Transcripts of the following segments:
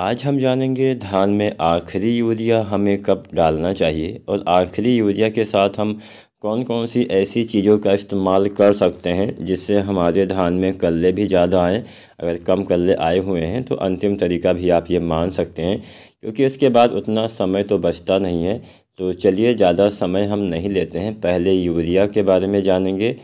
आज हम जानेंगे धान में आखिरी यूरिया हमें कब डालना चाहिए और आखिरी यूरिया के साथ हम कौन कौन सी ऐसी चीज़ों का इस्तेमाल कर सकते हैं जिससे हमारे धान में कल्ले भी ज़्यादा आएँ अगर कम कल्ले आए हुए हैं तो अंतिम तरीका भी आप ये मान सकते हैं क्योंकि इसके बाद उतना समय तो बचता नहीं है तो चलिए ज़्यादा समय हम नहीं लेते हैं पहले यूरिया के बारे में जानेंगे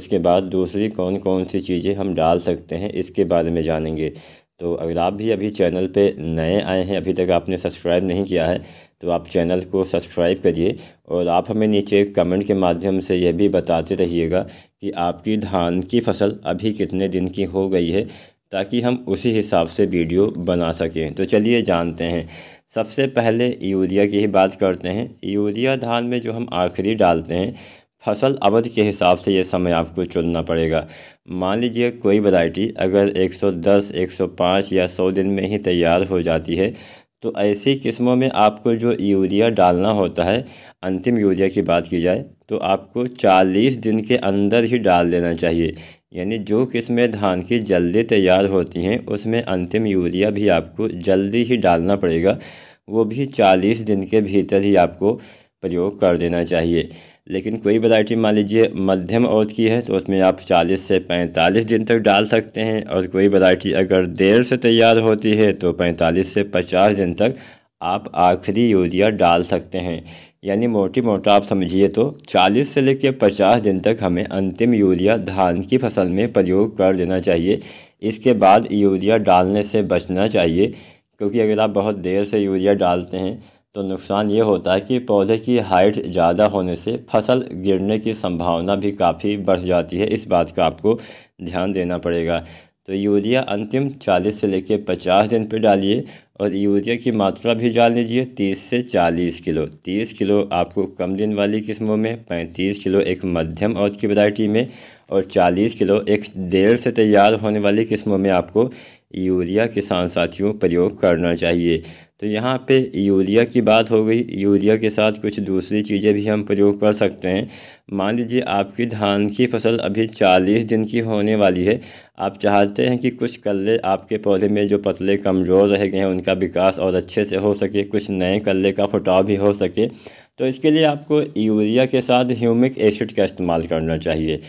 उसके बाद दूसरी कौन कौन सी चीज़ें हम डाल सकते हैं इसके बारे में जानेंगे तो अगर आप भी अभी चैनल पे नए आए हैं अभी तक आपने सब्सक्राइब नहीं किया है तो आप चैनल को सब्सक्राइब करिए और आप हमें नीचे कमेंट के माध्यम से यह भी बताते रहिएगा कि आपकी धान की फसल अभी कितने दिन की हो गई है ताकि हम उसी हिसाब से वीडियो बना सकें तो चलिए जानते हैं सबसे पहले यूरिया की ही बात करते हैं यूरिया धान में जो हम आखिरी डालते हैं फसल अवधि के हिसाब से ये समय आपको चुनना पड़ेगा मान लीजिए कोई वैरायटी अगर 110, 105 या 100 दिन में ही तैयार हो जाती है तो ऐसी किस्मों में आपको जो यूरिया डालना होता है अंतिम यूरिया की बात की जाए तो आपको 40 दिन के अंदर ही डाल देना चाहिए यानी जो किस्में धान की जल्दी तैयार होती हैं उसमें अंतिम यूरिया भी आपको जल्दी ही डालना पड़ेगा वो भी चालीस दिन के भीतर ही आपको प्रयोग कर देना चाहिए लेकिन कोई वैरायटी मान लीजिए मध्यम औरत की है तो उसमें आप 40 से 45 दिन तक डाल सकते हैं और कोई वैरायटी अगर देर से तैयार होती है तो 45 से 50 दिन तक आप आखिरी यूरिया डाल सकते हैं यानी मोटी मोटा आप समझिए तो 40 से लेकर 50 दिन तक हमें अंतिम यूरिया धान की फसल में प्रयोग कर देना चाहिए इसके बाद यूरिया डालने से बचना चाहिए क्योंकि अगर आप बहुत देर से यूरिया डालते हैं तो नुकसान ये होता है कि पौधे की हाइट ज़्यादा होने से फसल गिरने की संभावना भी काफ़ी बढ़ जाती है इस बात का आपको ध्यान देना पड़ेगा तो यूरिया अंतिम 40 से लेकर 50 दिन पर डालिए और यूरिया की मात्रा भी डाल लीजिए 30 से 40 किलो 30 किलो आपको कम दिन वाली किस्मों में 35 किलो एक मध्यम और की वरायटी में और 40 किलो एक देर से तैयार होने वाली किस्मों में आपको यूरिया किसान साथियों प्रयोग करना चाहिए तो यहाँ पे यूरिया की बात हो गई यूरिया के साथ कुछ दूसरी चीज़ें भी हम प्रयोग कर सकते हैं मान लीजिए आपकी धान की फसल अभी चालीस दिन की होने वाली है आप चाहते हैं कि कुछ कल्ले आपके पौधे में जो पतले कमज़ोर रह गए हैं उनका विकास और अच्छे से हो सके कुछ नए कल्ले का फुटाव भी हो सके तो इसके लिए आपको यूरिया के साथ ह्यूमिक एसिड का इस्तेमाल करना चाहिए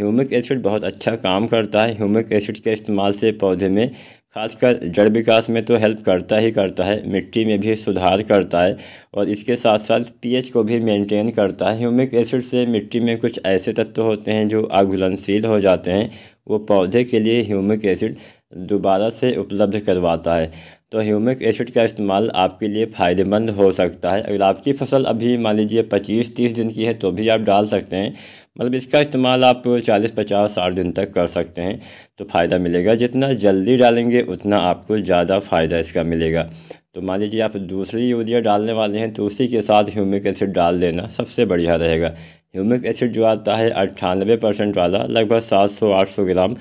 ह्यूमिक एसिड बहुत अच्छा काम करता है ह्यूमिक एसिड के इस्तेमाल से पौधे में खासकर जड़ विकास में तो हेल्प करता ही करता है मिट्टी में भी सुधार करता है और इसके साथ साथ पीएच को भी मेंटेन करता है ह्यूमिक एसिड से मिट्टी में कुछ ऐसे तत्व होते हैं जो आघुलनशील हो जाते हैं वो पौधे के लिए ह्यूमिक एसिड दोबारा से उपलब्ध करवाता है तो ह्यूमिक एसिड का इस्तेमाल आपके लिए फ़ायदेमंद हो सकता है अगर आपकी फसल अभी मान लीजिए पच्चीस तीस दिन की है तो भी आप डाल सकते हैं मतलब इसका इस्तेमाल आप चालीस पचास साठ दिन तक कर सकते हैं तो फ़ायदा मिलेगा जितना जल्दी डालेंगे उतना आपको ज़्यादा फ़ायदा इसका मिलेगा तो मान लीजिए आप दूसरी यूरिया डालने वाले हैं तो उसी के साथ ह्यूमिक एसिड डाल देना सबसे बढ़िया रहेगा ह्यूमिक एसिड जो आता है अट्ठानबे परसेंट वाला लगभग सात सौ आठ सौ ग्राम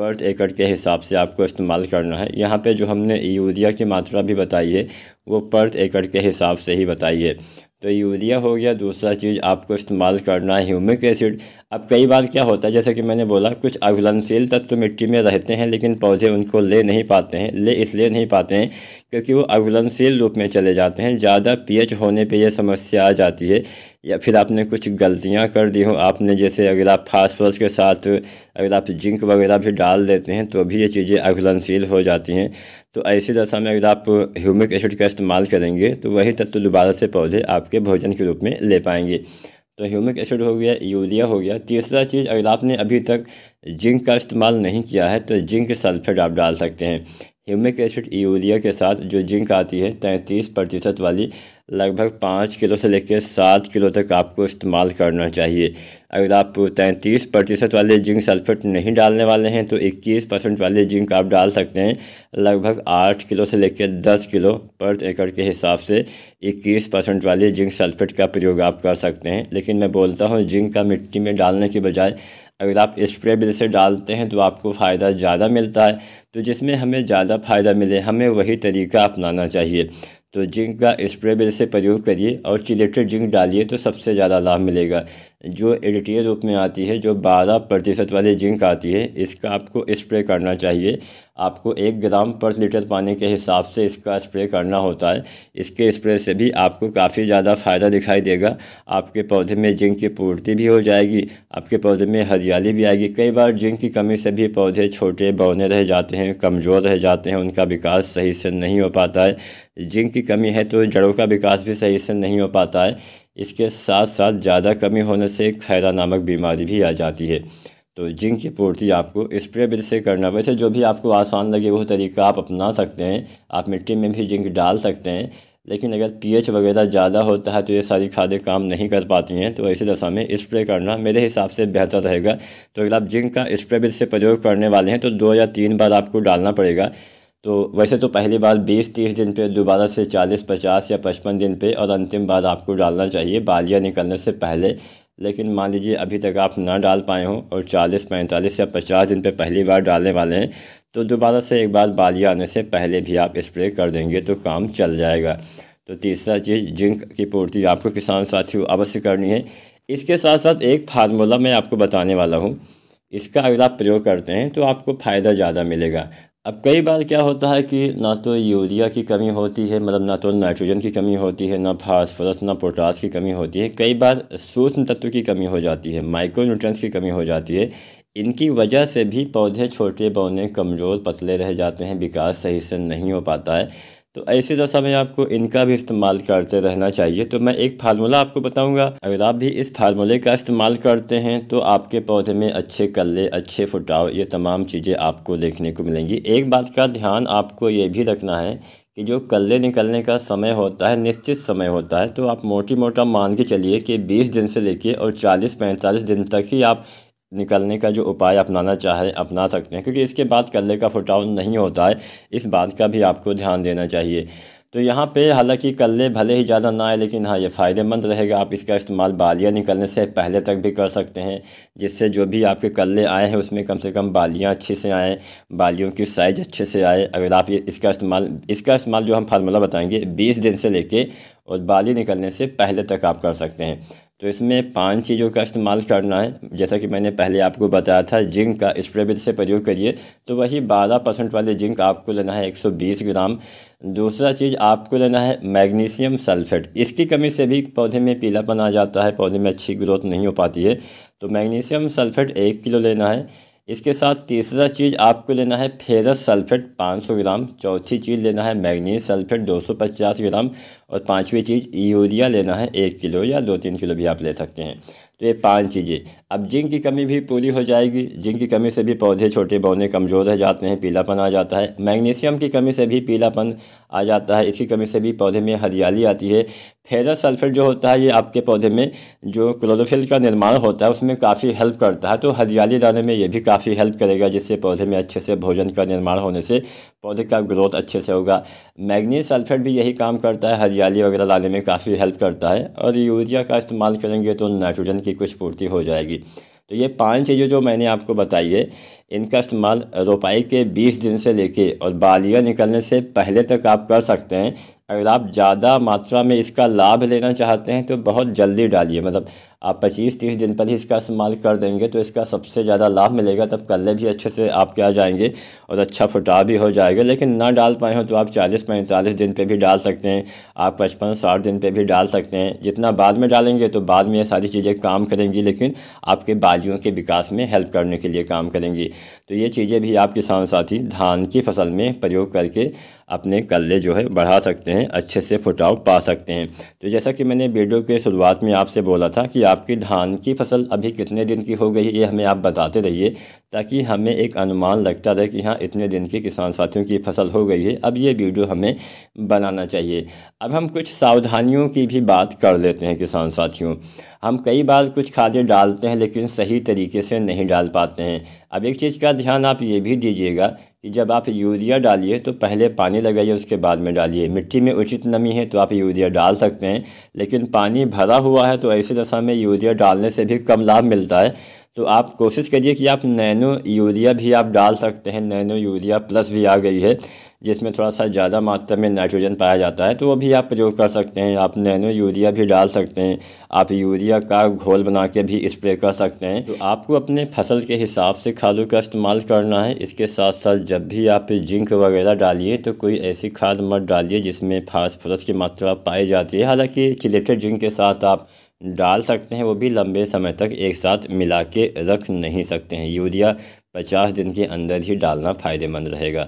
पर एकड़ के हिसाब से आपको इस्तेमाल करना है यहाँ पे जो हमने यूरिया की मात्रा भी बताई है वो पर एकड़ के हिसाब से ही बताई है तो यूरिया हो गया दूसरा चीज़ आपको इस्तेमाल करना है ह्यूमिक एसिड अब कई बार क्या होता है जैसा कि मैंने बोला कुछ अघुलनशील तत्व तो मिट्टी में रहते हैं लेकिन पौधे उनको ले नहीं पाते हैं ले इसलिए नहीं पाते हैं क्योंकि वो अघुलनशील रूप में चले जाते हैं ज़्यादा पीएच होने पे ये समस्या आ जाती है या फिर आपने कुछ गलतियां कर दी हो आपने जैसे अगर आप फास्फोरस के साथ अगर आप जिंक वगैरह भी डाल देते हैं तो भी ये चीज़ें अघुलनशील हो जाती हैं तो ऐसी दशा में अगर आप ह्यूमिक एसिड का इस्तेमाल करेंगे तो वही तत्व दोबारा से पौधे आपके भोजन के रूप में ले पाएंगे तो ह्यूमिक एसिड हो गया यूरिया हो गया तीसरा चीज़ अगर आपने अभी तक जिंक का इस्तेमाल नहीं किया है तो जिंक सल्फेट आप डाल सकते हैं ह्यूमिक एसिड यूरिया के साथ जो जिंक आती है तैंतीस प्रतिशत वाली लगभग पाँच किलो से लेकर सात किलो तक आपको इस्तेमाल करना चाहिए अगर आप तैंतीस प्रतिशत वाले जिंक सल्फेट नहीं डालने वाले हैं तो इक्कीस परसेंट वाले जिंक आप डाल सकते हैं लगभग आठ किलो से लेकर दस किलो पर एकड़ के हिसाब से इक्कीस परसेंट वाले जिंक सल्फेट का प्रयोग आप कर सकते हैं लेकिन मैं बोलता हूँ जिंक का मिट्टी में डालने के बजाय अगर आप स्प्रे बिल से डालते हैं तो आपको फ़ायदा ज़्यादा मिलता है तो जिसमें हमें ज़्यादा फ़ायदा मिले हमें वही तरीका अपनाना चाहिए तो जिंक का स्प्रे भी जैसे प्रयोग करिए और चिलेटेड जिंक डालिए तो सबसे ज़्यादा लाभ मिलेगा जो एडिटी रूप में आती है जो बारह प्रतिशत वाली जिंक आती है इसका आपको स्प्रे करना चाहिए आपको एक ग्राम पर लीटर पानी के हिसाब से इसका स्प्रे करना होता है इसके स्प्रे से भी आपको काफ़ी ज़्यादा फ़ायदा दिखाई देगा आपके पौधे में जिंक की पूर्ति भी हो जाएगी आपके पौधे में हरियाली भी आएगी कई बार जिंक की कमी से भी पौधे छोटे बौने रह जाते हैं कमज़ोर रह जाते हैं उनका विकास सही से नहीं हो पाता है जिंक की कमी है तो जड़ों का विकास भी सही से नहीं हो पाता है इसके साथ साथ ज़्यादा कमी होने से खैरा नामक बीमारी भी आ जाती है तो जिंक की पूर्ति आपको स्प्रे बिल से करना वैसे जो भी आपको आसान लगे वो तरीका आप अपना सकते हैं आप मिट्टी में भी जिंक डाल सकते हैं लेकिन अगर पीएच वगैरह ज़्यादा होता है तो ये सारी खादें काम नहीं कर पाती हैं तो ऐसे दशा में स्प्रे करना मेरे हिसाब से बेहतर रहेगा तो अगर आप जिंक का स्प्रे बिल से प्रयोग करने वाले हैं तो दो या तीन बार आपको डालना पड़ेगा तो वैसे तो पहली बार 20-30 दिन पे दोबारा से 40-50 या 55 दिन पे और अंतिम बार आपको डालना चाहिए बालियाँ निकलने से पहले लेकिन मान लीजिए अभी तक आप ना डाल पाए हों और 40, 45 या 50 दिन पे पहली बार डालने वाले हैं तो दोबारा से एक बार बालियाँ आने से पहले भी आप स्प्रे कर देंगे तो काम चल जाएगा तो तीसरा चीज़ जिंक की पूर्ति आपको किसान साथियों अवश्य करनी है इसके साथ साथ एक फार्मूला मैं आपको बताने वाला हूँ इसका अगर आप प्रयोग करते हैं तो आपको फ़ायदा ज़्यादा मिलेगा अब कई बार क्या होता है कि ना तो यूरिया की कमी होती है मतलब ना तो नाइट्रोजन की कमी होती है ना फास्फोरस ना पोटास की कमी होती है कई बार सूक्ष्म तत्व की कमी हो जाती है माइक्रोन्यूट्रंस की कमी हो जाती है इनकी वजह से भी पौधे छोटे बौने कमज़ोर पतले रह जाते हैं विकास सही से नहीं हो पाता है तो ऐसे दशा में आपको इनका भी इस्तेमाल करते रहना चाहिए तो मैं एक फार्मूला आपको बताऊंगा अगर आप भी इस फार्मूले का इस्तेमाल करते हैं तो आपके पौधे में अच्छे कल्ले अच्छे फुटाव ये तमाम चीज़ें आपको देखने को मिलेंगी एक बात का ध्यान आपको ये भी रखना है कि जो कल्ले निकलने का समय होता है निश्चित समय होता है तो आप मोटी मोटा मान के चलिए कि 20 दिन से लेके और 40-45 दिन तक ही आप निकलने का जो उपाय अपनाना चाहे अपना सकते हैं क्योंकि इसके बाद कल्ले का फुटाव नहीं होता है इस बात का भी आपको ध्यान देना चाहिए तो यहाँ पे हालांकि कल्ले भले ही ज़्यादा ना आए लेकिन हाँ ये फ़ायदेमंद रहेगा आप इसका इस्तेमाल बालियाँ निकलने से पहले तक भी कर सकते हैं जिससे जो भी आपके कल्ले आए हैं उसमें कम से कम बालियाँ अच्छे से आएँ बालियों की साइज़ अच्छे से आए अगर आप ये इसका इस्तेमाल इसका इस्तेमाल जो हम फार्मूला बताएँगे बीस दिन से लेके और बाली निकलने से पहले तक आप कर सकते हैं तो इसमें पांच चीज़ों का इस्तेमाल करना है जैसा कि मैंने पहले आपको बताया था जिंक का स्प्रे विद से प्रयोग करिए तो वही बारह परसेंट वाले जिंक आपको लेना है एक सौ बीस ग्राम दूसरा चीज़ आपको लेना है मैग्नीशियम सल्फेट इसकी कमी से भी पौधे में पीलापन आ जाता है पौधे में अच्छी ग्रोथ नहीं हो पाती है तो मैग्नीशियम सल्फेट एक किलो लेना है इसके साथ तीसरा चीज़ आपको लेना है फेरस सल्फेट 500 ग्राम चौथी चीज़ लेना है मैग्नीज सल्फेट 250 ग्राम और पाँचवीं चीज़ यूरिया लेना है एक किलो या दो तीन किलो भी आप ले सकते हैं तो ये पांच चीज़ें अब जिंक की कमी भी पूरी हो जाएगी जिंक की कमी से भी पौधे छोटे बौने कमज़ोर रह जाते हैं पीलापन आ जाता है मैग्नीशियम की कमी से भी पीलापन आ जाता है इसकी कमी से भी पौधे में हरियाली आती है फेरस सल्फेट जो होता है ये आपके पौधे में जो क्लोरोफिल का निर्माण होता है उसमें काफ़ी हेल्प करता है तो हरियाली लाने में ये भी काफ़ी हेल्प करेगा जिससे पौधे में अच्छे से भोजन का निर्माण होने से पौधे का ग्रोथ अच्छे से होगा मैग्नीज सल्फेट भी यही काम करता है हरियाली वगैरह लाने में काफ़ी हेल्प करता है और यूरिया का इस्तेमाल करेंगे तो नाइट्रोजन की कुछ पूर्ति हो जाएगी तो ये पांच चीज़ें जो मैंने आपको बताई है इनका इस्तेमाल रोपाई के 20 दिन से लेके और बालियाँ निकलने से पहले तक आप कर सकते हैं अगर आप ज़्यादा मात्रा में इसका लाभ लेना चाहते हैं तो बहुत जल्दी डालिए मतलब आप 25-30 दिन पर ही इसका इस्तेमाल कर देंगे तो इसका सबसे ज़्यादा लाभ मिलेगा तब कल्ले भी अच्छे से आपके आ जाएंगे और अच्छा फुटा भी हो जाएगा लेकिन ना डाल पाए हो तो आप 40-45 दिन पे भी डाल सकते हैं आप पचपन साठ दिन पे भी डाल सकते हैं जितना बाद में डालेंगे तो बाद में ये सारी चीज़ें काम करेंगी लेकिन आपके बालियों के विकास में हेल्प करने के लिए काम करेंगी तो ये चीज़ें भी आपके किसान साथी धान की फसल में प्रयोग करके अपने कल्ले जो है बढ़ा सकते हैं अच्छे से फुटाव पा सकते हैं तो जैसा कि मैंने वीडियो के शुरुआत में आपसे बोला था कि आपकी धान की फसल अभी कितने दिन की हो गई ये हमें आप बताते रहिए ताकि हमें एक अनुमान लगता रहे कि हाँ इतने दिन की किसान साथियों की फसल हो गई है अब ये वीडियो हमें बनाना चाहिए अब हम कुछ सावधानियों की भी बात कर लेते हैं किसान साथियों हम कई बार कुछ खादें डालते हैं लेकिन सही तरीके से नहीं डाल पाते हैं अब एक चीज़ का ध्यान आप ये भी दीजिएगा कि जब आप यूरिया डालिए तो पहले पानी लगाइए उसके बाद में डालिए मिट्टी में उचित नमी है तो आप यूरिया डाल सकते हैं लेकिन पानी भरा हुआ है तो ऐसे दशा में यूरिया डालने से भी कम लाभ मिलता है तो आप कोशिश करिए कि आप नैनो यूरिया भी आप डाल सकते हैं नैनो यूरिया प्लस भी आ गई है जिसमें थोड़ा सा ज़्यादा मात्रा में नाइट्रोजन पाया जाता है तो वो भी आप प्रयोग कर सकते हैं आप नैनो यूरिया भी डाल सकते हैं आप यूरिया का घोल बना के भी स्प्रे कर सकते हैं तो आपको अपने फसल के हिसाब से खादों का इस्तेमाल करना है इसके साथ साथ जब भी आप जिंक वगैरह डालिए तो कोई ऐसी खाद मत डालिए जिसमें फास्फोरस की मात्रा पाई जाती है हालाँकि चिलेटेड जिंक के साथ आप डाल सकते हैं वो भी लंबे समय तक एक साथ मिला के रख नहीं सकते हैं यूरिया पचास दिन के अंदर ही डालना फ़ायदेमंद रहेगा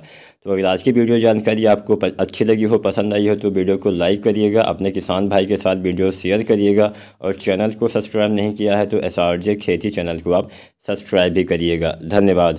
तो अगर आज की वीडियो जानकारी आपको अच्छी लगी हो पसंद आई हो तो वीडियो को लाइक करिएगा अपने किसान भाई के साथ वीडियो शेयर करिएगा और चैनल को सब्सक्राइब नहीं किया है तो एस खेती चैनल को आप सब्सक्राइब भी करिएगा धन्यवाद